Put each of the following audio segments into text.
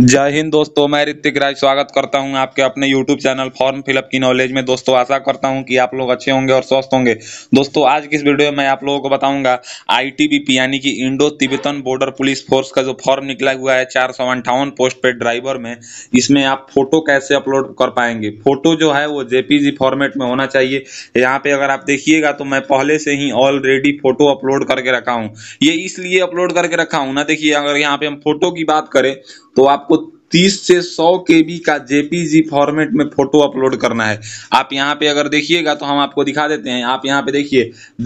जय हिंद दोस्तों मैं ऋतिक राज स्वागत करता हूं आपके अपने YouTube चैनल फॉर्म फिलअप की नॉलेज में दोस्तों आशा करता हूं कि आप लोग अच्छे होंगे और स्वस्थ होंगे दोस्तों आज की इस वीडियो में मैं आप लोगों को बताऊंगा आईटीबीपी यानी कि Indo Tibetan border police force का जो फॉर्म निकला हुआ है चार पोस्ट पेड ड्राइवर में इसमें आप फोटो कैसे अपलोड कर पाएंगे फोटो जो है वो जेपीजी फॉर्मेट में होना चाहिए यहाँ पे अगर आप देखिएगा तो मैं पहले से ही ऑलरेडी फोटो अपलोड करके रखा हूँ ये इसलिए अपलोड करके रखा हूँ ना देखिए अगर यहाँ पे हम फोटो की बात करें तो आपको 30 से 100 के बी का जेपीजी फॉर्मेट में फोटो अपलोड करना है आप यहाँ पे अगर देखिएगा तो हम आपको दिखा देते हैं आप यहाँ पे देखिए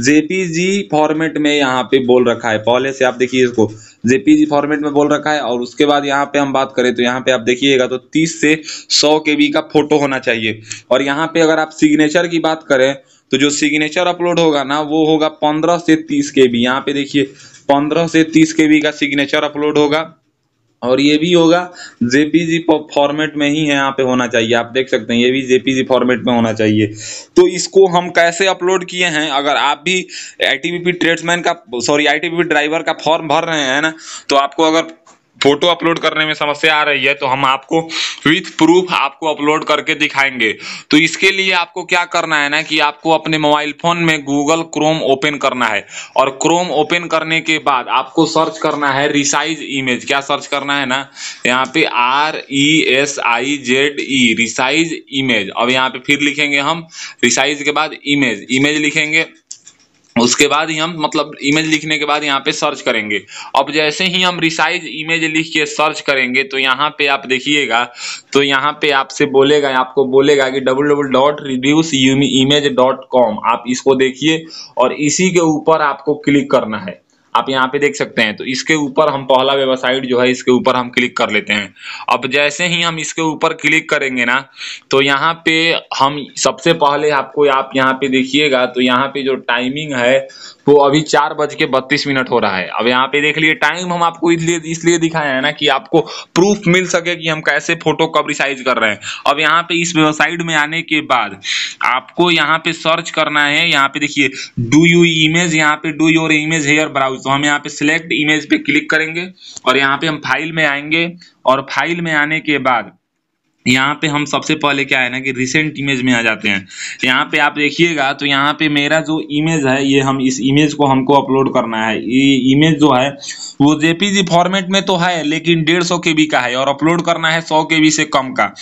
जेपीजी फॉर्मेट में यहाँ पे बोल रखा है पहले से आप देखिए इसको जेपीजी फॉर्मेट में बोल रखा है और उसके बाद यहाँ पे हम बात करें तो यहाँ पे आप देखिएगा तो तीस से सौ के बी का फोटो होना चाहिए और यहाँ पे अगर आप सिग्नेचर की बात करें तो जो सिग्नेचर अपलोड होगा ना वो होगा पंद्रह से तीस के बी यहाँ पे देखिए पंद्रह से तीस के बी का सिग्नेचर अपलोड होगा और ये भी होगा जेपीजी फॉर्मेट में ही है यहाँ पे होना चाहिए आप देख सकते हैं ये भी जेपीजी फॉर्मेट में होना चाहिए तो इसको हम कैसे अपलोड किए हैं अगर आप भी आई टी ट्रेड्समैन का सॉरी आई टी ड्राइवर का फॉर्म भर रहे हैं ना तो आपको अगर फोटो अपलोड करने में समस्या आ रही है तो हम आपको विथ प्रूफ आपको अपलोड करके दिखाएंगे तो इसके लिए आपको क्या करना है ना कि आपको अपने मोबाइल फोन में गूगल क्रोम ओपन करना है और क्रोम ओपन करने के बाद आपको सर्च करना है रिसाइज इमेज क्या सर्च करना है ना यहाँ पे R E S I Z E resize image अब यहाँ पे फिर लिखेंगे हम रिसाइज के बाद इमेज इमेज लिखेंगे उसके बाद ही हम मतलब इमेज लिखने के बाद यहाँ पे सर्च करेंगे अब जैसे ही हम रिसाइज इमेज लिख के सर्च करेंगे तो यहाँ पे आप देखिएगा तो यहाँ पे आपसे बोलेगा आपको बोलेगा कि W double dot reduce image dot com आप इसको देखिए और इसी के ऊपर आपको क्लिक करना है आप यहाँ पे देख सकते हैं तो इसके ऊपर हम पहला वेबसाइट जो है इसके ऊपर हम क्लिक कर लेते हैं अब जैसे ही हम इसके ऊपर क्लिक करेंगे ना तो यहाँ पे हम सबसे पहले आपको आप यहाँ पे देखिएगा तो यहाँ पे जो टाइमिंग है वो अभी चार बज के बत्तीस मिनट हो रहा है अब यहाँ पे देख लिए टाइम हम आपको इसलिए इसलिए दिखाया है ना कि आपको प्रूफ मिल सके कि हम कैसे फोटो कब रिसाइज कर रहे हैं अब यहाँ पे इस वेबसाइट में आने के बाद आपको यहाँ पे सर्च करना है यहाँ पे देखिए डू यू इमेज यहाँ पे do your image here browse तो हम यहाँ पे सिलेक्ट इमेज पे क्लिक करेंगे और यहाँ पे हम फाइल में आएंगे और फाइल में आने के बाद यहाँ पे हम सबसे पहले क्या है ना कि रिसेंट इमेज में आ जाते हैं यहाँ पे आप देखिएगा तो यहाँ पे मेरा जो इमेज है ये हम इस इमेज को हमको अपलोड करना है ये इमेज जो है वो जेपीजी फॉर्मेट में तो है लेकिन डेढ़ सौ के बी का है और अपलोड करना है सौ के बी से कम का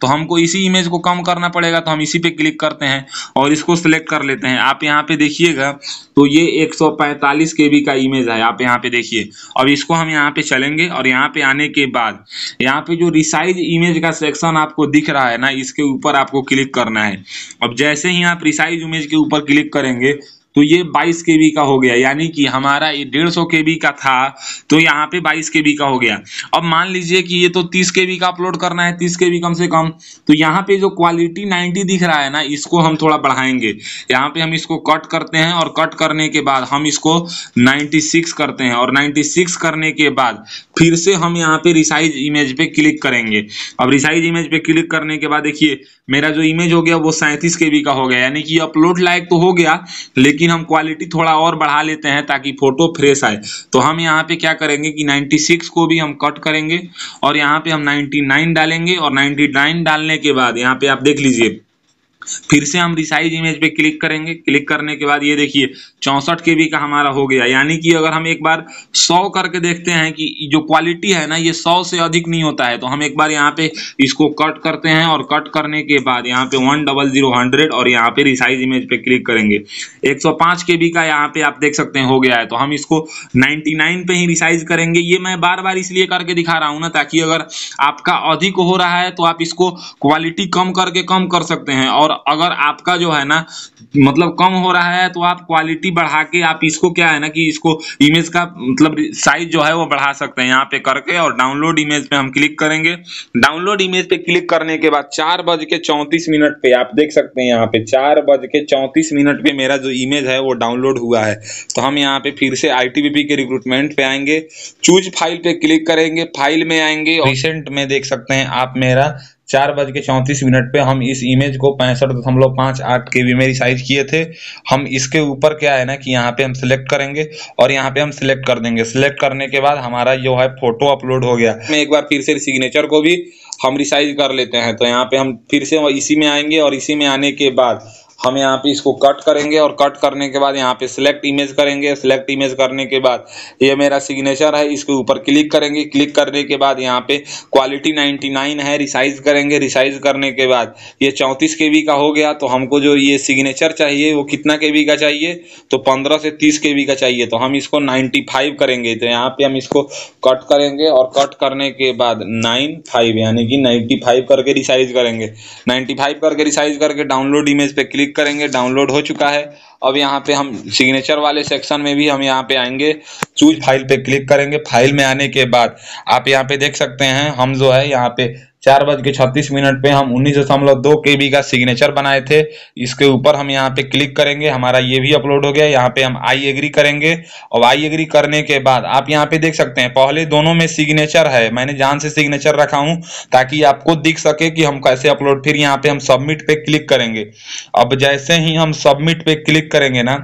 तो हमको इसी इमेज को कम करना पड़ेगा तो हम इसी पे क्लिक करते हैं और इसको सिलेक्ट कर लेते हैं आप यहाँ पे देखिएगा तो ये के बी का इमेज है आप यहाँ पे देखिए अब इसको हम यहाँ पे चलेंगे और यहाँ पे आने के बाद यहाँ पे जो रिसाइज इमेज का सेक्शन ऑप्शन आपको दिख रहा है ना इसके ऊपर आपको क्लिक करना है अब जैसे ही आप रिसाइज इमेज के ऊपर क्लिक करेंगे तो ये 22 के का हो गया यानी कि हमारा ये डेढ़ सौ का था तो यहाँ पे 22 के का हो गया अब मान लीजिए कि ये तो 30 के का अपलोड करना है 30 के कम से कम तो यहाँ पे जो क्वालिटी 90 दिख रहा है ना इसको हम थोड़ा बढ़ाएंगे यहाँ पे हम इसको कट करते हैं और कट करने के बाद हम इसको 96 करते हैं और 96 करने के बाद फिर से हम यहाँ पे रिसाइज इमेज पे क्लिक करेंगे अब रिसाइज इमेज पे क्लिक करने के बाद देखिए मेरा जो इमेज हो गया वो सैंतीस के का हो गया यानी कि अपलोड लायक तो हो गया लेकिन लेकिन हम क्वालिटी थोड़ा और बढ़ा लेते हैं ताकि फोटो फ्रेश आए तो हम यहाँ पे क्या करेंगे कि 96 को भी हम कट करेंगे और यहाँ पे हम 99 डालेंगे और 99 डालने के बाद यहाँ पे आप देख लीजिए फिर से हम रिसाइज इमेज पे क्लिक करेंगे क्लिक करने के बाद ये देखिए चौंसठ के बी का हमारा हो गया यानी कि अगर हम एक बार 100 करके देखते हैं कि जो क्वालिटी है ना ये 100 से अधिक नहीं होता है तो हम एक बार यहाँ पे इसको कट करते हैं और कट करने के बाद यहाँ पे वन डबल जीरो हंड्रेड और यहाँ पे रिसाइज इमेज पे क्लिक करेंगे के बी का यहाँ पे आप देख सकते हैं हो गया है तो हम इसको नाइन पे ही रिसाइज करेंगे ये मैं बार बार इसलिए करके दिखा रहा हूँ ना ताकि अगर आपका अधिक हो रहा है तो आप इसको क्वालिटी कम करके कम कर सकते हैं और अगर आपका जो है ना मतलब कम हो रहा है तो आप क्वालिटी बढ़ा के आप इसको क्या है ना कि इसको इमेज का मतलब साइज जो है वो बढ़ा सकते हैं यहाँ पे करके और डाउनलोड इमेज पे हम क्लिक करेंगे डाउनलोड इमेज पे क्लिक करने के बाद चार बज के चौंतीस मिनट पे आप देख सकते हैं यहाँ पे चार बज के चौंतीस मिनट पे मेरा जो इमेज है वो डाउनलोड हुआ है तो हम यहाँ पे फिर से आई के रिक्रूटमेंट पे आएंगे चूज फाइल पे क्लिक करेंगे फाइल में आएंगे रिसेंट में देख सकते हैं आप मेरा चार बज के चौंतीस मिनट पे हम इस इमेज को पैंसठ दशमलव पाँच आठ के वी में रिसाइज किए थे हम इसके ऊपर क्या है ना कि यहाँ पे हम सिलेक्ट करेंगे और यहाँ पे हम सिलेक्ट कर देंगे सिलेक्ट करने के बाद हमारा जो है फोटो अपलोड हो गया मैं एक बार फिर से सिग्नेचर को भी हम रिसाइज कर लेते हैं तो यहाँ पे हम फिर से इसी में आएंगे और इसी में आने के बाद हम यहाँ पे इसको कट करेंगे और कट करने के बाद यहाँ पे सिलेक्ट इमेज करेंगे सिलेक्ट इमेज करने के बाद ये मेरा सिग्नेचर है इसके ऊपर क्लिक करेंगे क्लिक करने के बाद यहाँ पे क्वालिटी 99 है रिसाइज करेंगे रिसाइज करने के बाद ये चौंतीस के का हो गया तो हमको जो ये सिग्नेचर चाहिए वो कितना के का चाहिए तो पंद्रह से तीस के का चाहिए तो हम इसको नाइन्टी करेंगे तो यहाँ पे हम इसको कट करेंगे और कट करने के बाद नाइन फाइव यानी कि नाइन्टी करके रिसाइज करेंगे नाइन्टी करके रिसाइज करके डाउनलोड इमेज पे क्लिक क्लिक करेंगे डाउनलोड हो चुका है अब यहाँ पे हम सिग्नेचर वाले सेक्शन में भी हम यहाँ पे आएंगे चूज फाइल पे क्लिक करेंगे फाइल में आने के बाद आप यहाँ पे देख सकते हैं हम जो है यहाँ पे चार बज के छत्तीस मिनट पे हम उन्नीस दशमलव दो के बी का सिग्नेचर बनाए थे इसके ऊपर हम यहाँ पे क्लिक करेंगे हमारा ये भी अपलोड हो गया यहाँ पे हम आई एग्री करेंगे और आई एग्री करने के बाद आप यहाँ पे देख सकते हैं पहले दोनों में सिग्नेचर है मैंने जान से सिग्नेचर रखा हूँ ताकि आपको दिख सके कि हम कैसे अपलोड फिर यहाँ पे हम सबमिट पे क्लिक करेंगे अब जैसे ही हम सबमिट पे क्लिक करेंगे ना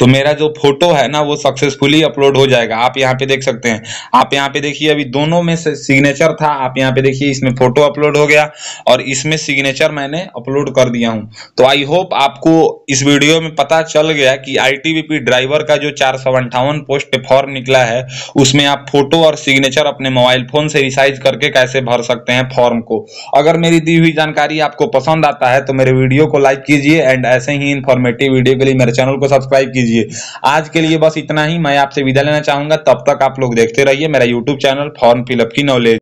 तो मेरा जो फोटो है ना वो सक्सेसफुली अपलोड हो जाएगा आप यहाँ पे देख सकते हैं आप यहाँ पे देखिए अभी दोनों में सिग्नेचर था आप यहाँ पे देखिए इसमें फोटो अपलोड हो गया और इसमें सिग्नेचर मैंने अपलोड कर दिया हूं तो आई होप आपको इस वीडियो में पता चल गया कि आईटीबीपी ड्राइवर का जो चार सौ अंठावन पोस्ट फॉर्म निकला है उसमें आप फोटो और सिग्नेचर अपने मोबाइल फोन से रिसाइज करके कैसे भर सकते हैं फॉर्म को अगर मेरी दी हुई जानकारी आपको पसंद आता है तो मेरे वीडियो को लाइक कीजिए एंड ऐसे ही इंफॉर्मेटिव वीडियो के लिए मेरे चैनल को सब्सक्राइब सब्सक्राइब कीजिए आज के लिए बस इतना ही मैं आपसे विदा लेना चाहूंगा तब तक आप लोग देखते रहिए मेरा यूट्यूब चैनल फॉर्म फिलअप की नॉलेज